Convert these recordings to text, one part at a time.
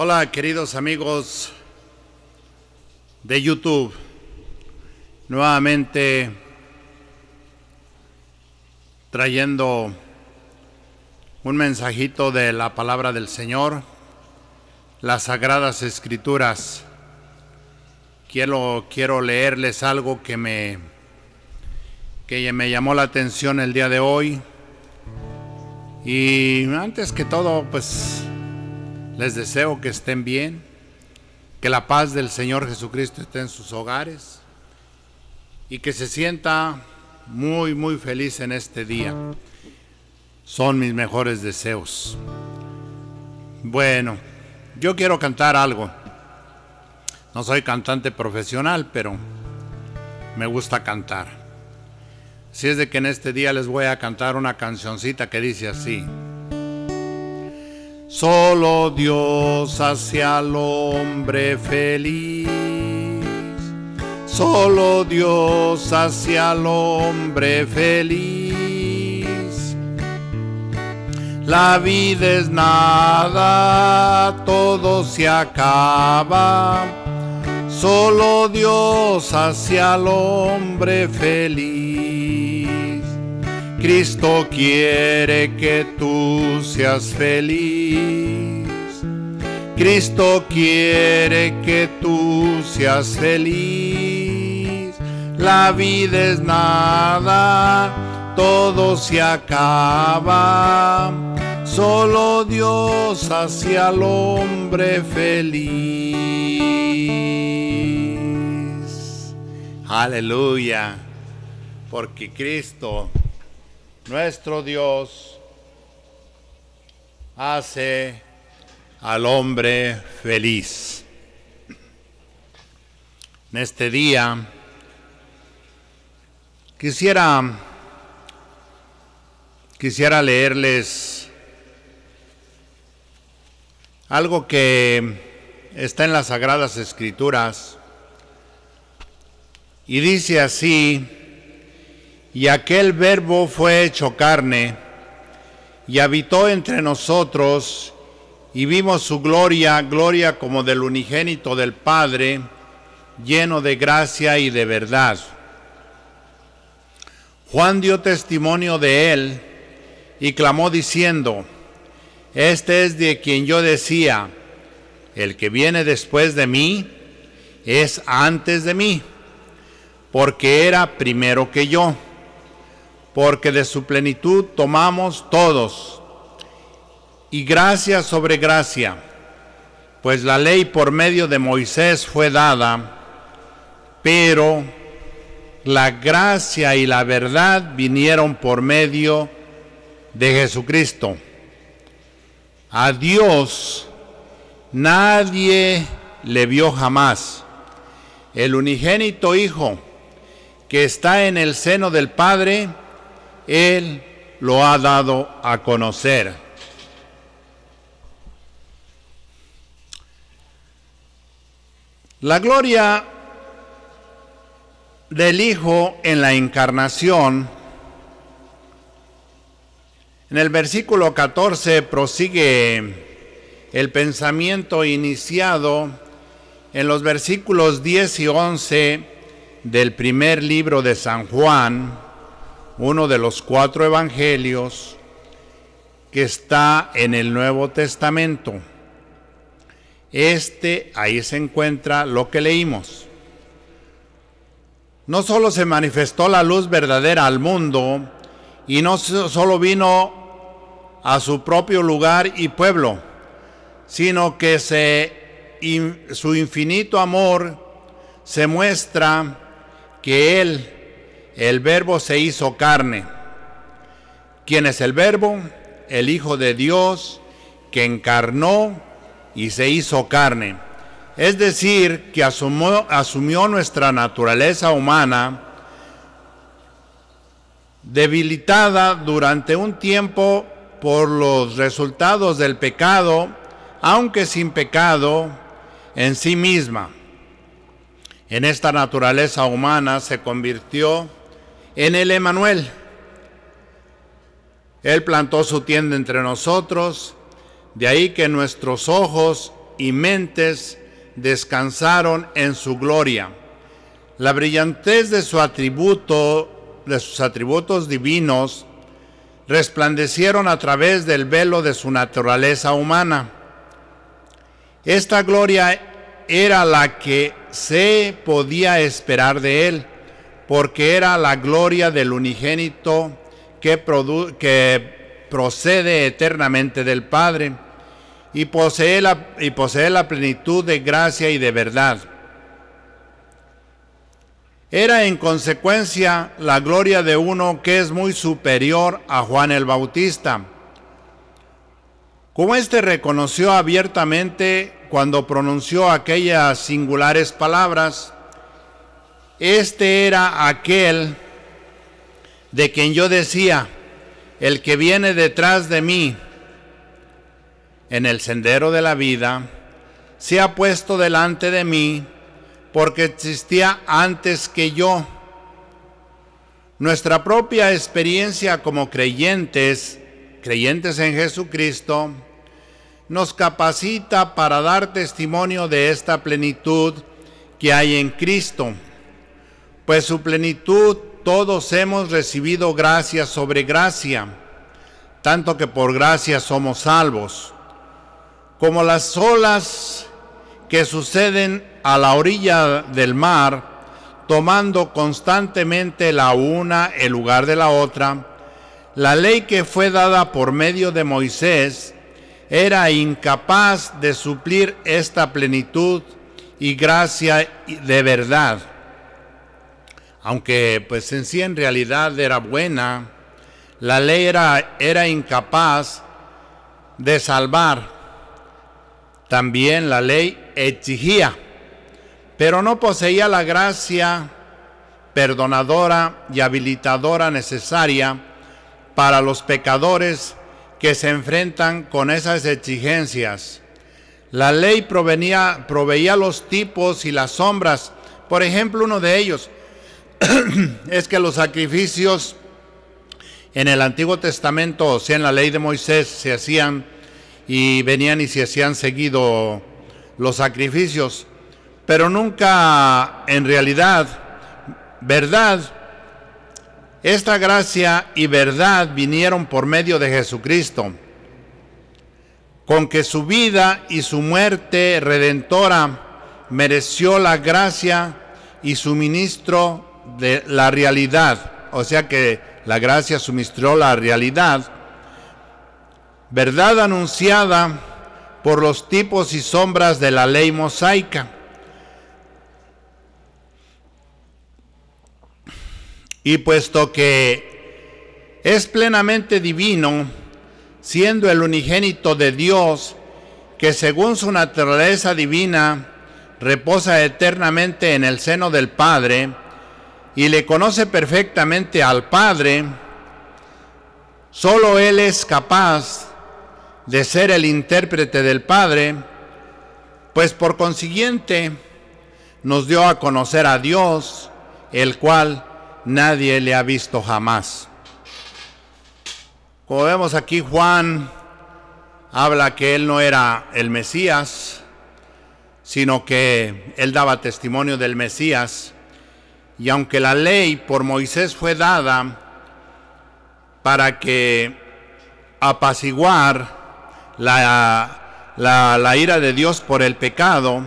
Hola queridos amigos de YouTube. Nuevamente trayendo un mensajito de la palabra del Señor, las sagradas escrituras. Quiero, quiero leerles algo que me, que me llamó la atención el día de hoy. Y antes que todo, pues les deseo que estén bien, que la paz del Señor Jesucristo esté en sus hogares y que se sienta muy, muy feliz en este día. Son mis mejores deseos. Bueno, yo quiero cantar algo. No soy cantante profesional, pero me gusta cantar. Si es de que en este día les voy a cantar una cancioncita que dice así. Solo Dios hacia el hombre feliz. Solo Dios hacia el hombre feliz. La vida es nada, todo se acaba. Solo Dios hacia el hombre feliz. Cristo quiere que tú seas feliz. Cristo quiere que tú seas feliz. La vida es nada, todo se acaba. Solo Dios hace al hombre feliz. Aleluya, porque Cristo nuestro Dios hace al hombre feliz. En este día quisiera quisiera leerles algo que está en las sagradas escrituras y dice así y aquel verbo fue hecho carne, y habitó entre nosotros, y vimos su gloria, gloria como del unigénito del Padre, lleno de gracia y de verdad. Juan dio testimonio de él, y clamó diciendo, Este es de quien yo decía, el que viene después de mí es antes de mí, porque era primero que yo porque de su plenitud tomamos todos. Y gracia sobre gracia, pues la ley por medio de Moisés fue dada, pero la gracia y la verdad vinieron por medio de Jesucristo. A Dios nadie le vio jamás. El unigénito Hijo que está en el seno del Padre, él lo ha dado a conocer. La gloria del Hijo en la encarnación, en el versículo 14 prosigue el pensamiento iniciado en los versículos 10 y 11 del primer libro de San Juan, uno de los cuatro evangelios que está en el Nuevo Testamento. Este, ahí se encuentra lo que leímos. No solo se manifestó la luz verdadera al mundo, y no solo vino a su propio lugar y pueblo, sino que se, su infinito amor se muestra que Él el verbo se hizo carne. ¿Quién es el verbo? El Hijo de Dios que encarnó y se hizo carne. Es decir, que asumió, nuestra naturaleza humana debilitada durante un tiempo por los resultados del pecado, aunque sin pecado en sí misma. En esta naturaleza humana se convirtió en el Emanuel. Él plantó su tienda entre nosotros, de ahí que nuestros ojos y mentes descansaron en su gloria. La brillantez de su atributo, de sus atributos divinos, resplandecieron a través del velo de su naturaleza humana. Esta gloria era la que se podía esperar de él porque era la gloria del unigénito que, que procede eternamente del Padre y posee, la, y posee la plenitud de gracia y de verdad. Era en consecuencia la gloria de uno que es muy superior a Juan el Bautista. Como éste reconoció abiertamente cuando pronunció aquellas singulares palabras, este era aquel de quien yo decía, el que viene detrás de mí en el sendero de la vida, se ha puesto delante de mí porque existía antes que yo. Nuestra propia experiencia como creyentes, creyentes en Jesucristo, nos capacita para dar testimonio de esta plenitud que hay en Cristo pues su plenitud todos hemos recibido gracia sobre gracia, tanto que por gracia somos salvos. Como las olas que suceden a la orilla del mar, tomando constantemente la una el lugar de la otra, la ley que fue dada por medio de Moisés era incapaz de suplir esta plenitud y gracia de verdad. Aunque pues en sí en realidad era buena, la ley era, era incapaz de salvar. También la ley exigía, pero no poseía la gracia perdonadora y habilitadora necesaria para los pecadores que se enfrentan con esas exigencias. La ley provenía, proveía los tipos y las sombras. Por ejemplo, uno de ellos, es que los sacrificios en el Antiguo Testamento, o sea, en la ley de Moisés, se hacían y venían y se hacían seguido los sacrificios, pero nunca en realidad, verdad, esta gracia y verdad vinieron por medio de Jesucristo, con que su vida y su muerte redentora mereció la gracia y suministro de la realidad, o sea que la gracia suministró la realidad, verdad anunciada por los tipos y sombras de la ley mosaica. Y puesto que es plenamente divino, siendo el unigénito de Dios, que según su naturaleza divina reposa eternamente en el seno del Padre, y le conoce perfectamente al Padre, solo Él es capaz de ser el intérprete del Padre, pues por consiguiente nos dio a conocer a Dios, el cual nadie le ha visto jamás. Como vemos aquí, Juan habla que él no era el Mesías, sino que él daba testimonio del Mesías y aunque la ley por Moisés fue dada para que apaciguar la, la ira de Dios por el pecado,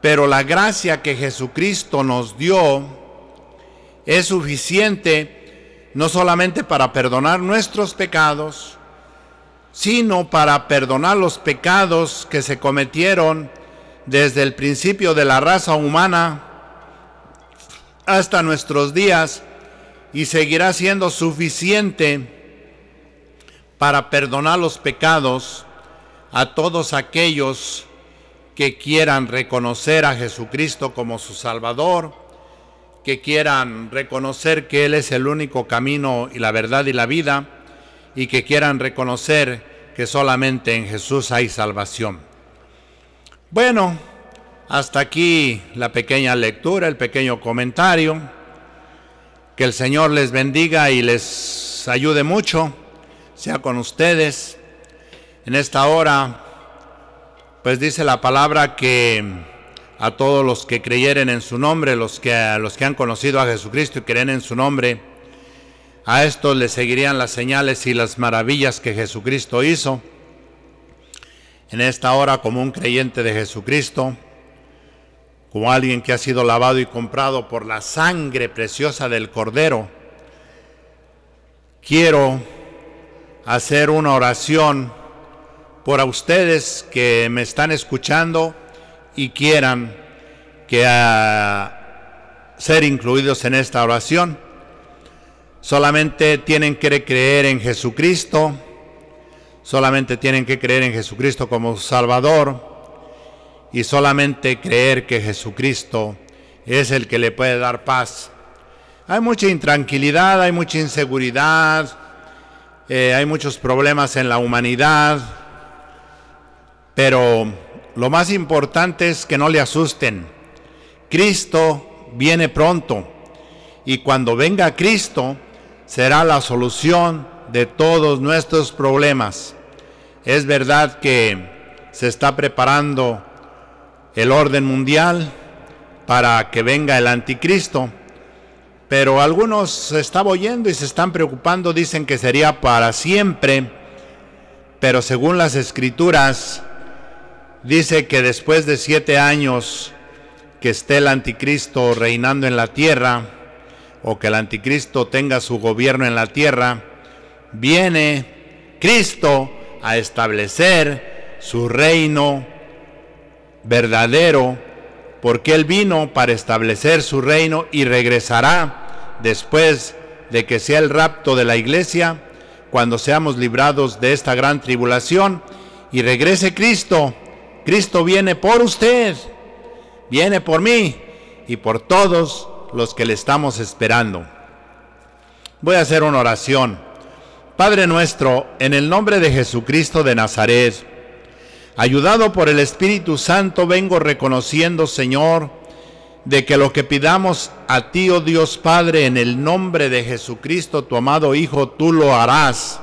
pero la gracia que Jesucristo nos dio es suficiente no solamente para perdonar nuestros pecados, sino para perdonar los pecados que se cometieron desde el principio de la raza humana hasta nuestros días y seguirá siendo suficiente para perdonar los pecados a todos aquellos que quieran reconocer a Jesucristo como su Salvador, que quieran reconocer que Él es el único camino y la verdad y la vida, y que quieran reconocer que solamente en Jesús hay salvación. Bueno, hasta aquí la pequeña lectura, el pequeño comentario. Que el Señor les bendiga y les ayude mucho, sea con ustedes. En esta hora, pues dice la palabra que a todos los que creyeren en su nombre, los que, los que han conocido a Jesucristo y creen en su nombre, a estos les seguirían las señales y las maravillas que Jesucristo hizo. En esta hora, como un creyente de Jesucristo, como alguien que ha sido lavado y comprado por la sangre preciosa del Cordero, quiero hacer una oración por ustedes que me están escuchando y quieran que ah, ser incluidos en esta oración. Solamente tienen que creer en Jesucristo, solamente tienen que creer en Jesucristo como Salvador y solamente creer que Jesucristo es el que le puede dar paz. Hay mucha intranquilidad, hay mucha inseguridad, eh, hay muchos problemas en la humanidad, pero lo más importante es que no le asusten. Cristo viene pronto y cuando venga Cristo será la solución de todos nuestros problemas. Es verdad que se está preparando el orden mundial para que venga el anticristo. Pero algunos se están oyendo y se están preocupando, dicen que sería para siempre. Pero según las escrituras, dice que después de siete años que esté el anticristo reinando en la tierra, o que el anticristo tenga su gobierno en la tierra, viene Cristo a establecer su reino verdadero, porque Él vino para establecer su reino y regresará después de que sea el rapto de la iglesia, cuando seamos librados de esta gran tribulación y regrese Cristo. Cristo viene por usted, viene por mí y por todos los que le estamos esperando. Voy a hacer una oración. Padre nuestro, en el nombre de Jesucristo de Nazaret, Ayudado por el Espíritu Santo, vengo reconociendo, Señor, de que lo que pidamos a ti, oh Dios Padre, en el nombre de Jesucristo, tu amado Hijo, tú lo harás.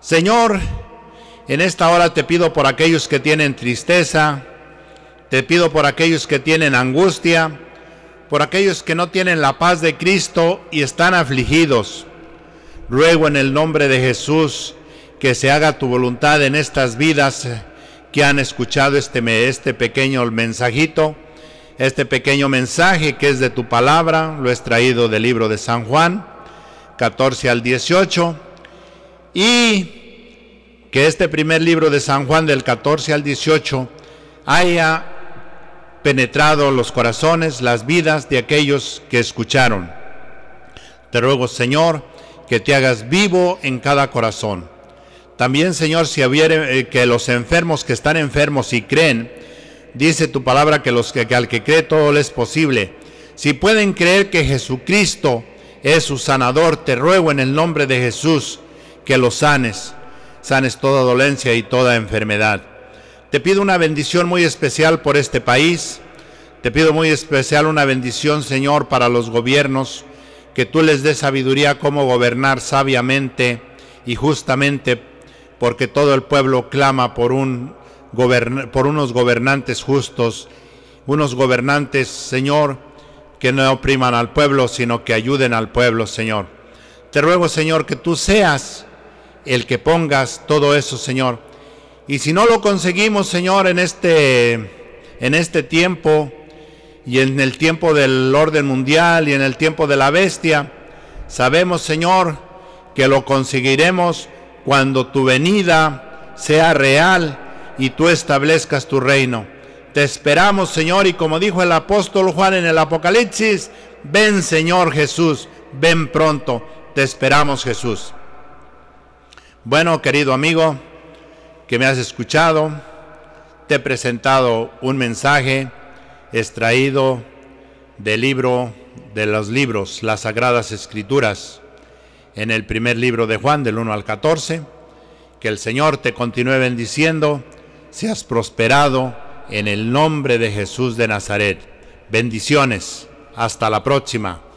Señor, en esta hora te pido por aquellos que tienen tristeza, te pido por aquellos que tienen angustia, por aquellos que no tienen la paz de Cristo y están afligidos. Ruego en el nombre de Jesús que se haga tu voluntad en estas vidas eh, que han escuchado este, este pequeño mensajito, este pequeño mensaje que es de tu palabra, lo he extraído del libro de San Juan, 14 al 18, y que este primer libro de San Juan del 14 al 18 haya penetrado los corazones, las vidas de aquellos que escucharon. Te ruego, Señor, que te hagas vivo en cada corazón también, Señor, si eh, que los enfermos que están enfermos y creen, dice tu palabra que, los, que, al que cree todo le es posible. Si pueden creer que Jesucristo es su sanador, te ruego en el nombre de Jesús que los sanes, sanes toda dolencia y toda enfermedad. Te pido una bendición muy especial por este país. Te pido muy especial una bendición, Señor, para los gobiernos, que tú les des sabiduría cómo gobernar sabiamente y justamente porque todo el pueblo clama por, por unos gobernantes justos, unos gobernantes, Señor, que no opriman al pueblo, sino que ayuden al pueblo, Señor. Te ruego, Señor, que tú seas el que pongas todo eso, Señor. Y si no lo conseguimos, Señor, en este, en este tiempo y en el tiempo del orden mundial y en el tiempo de la bestia, sabemos, Señor, que lo conseguiremos cuando tu venida sea real y tú establezcas tu reino. Te esperamos, Señor, y como dijo el apóstol Juan en el Apocalipsis, ven, Señor Jesús, ven pronto, te esperamos, Jesús. Bueno, querido amigo, que me has escuchado, te he presentado un mensaje extraído del libro de los libros, las Sagradas Escrituras en el primer libro de Juan, del 1 al 14. Que el Señor te continúe bendiciendo, seas prosperado en el nombre de Jesús de Nazaret. Bendiciones, hasta la próxima.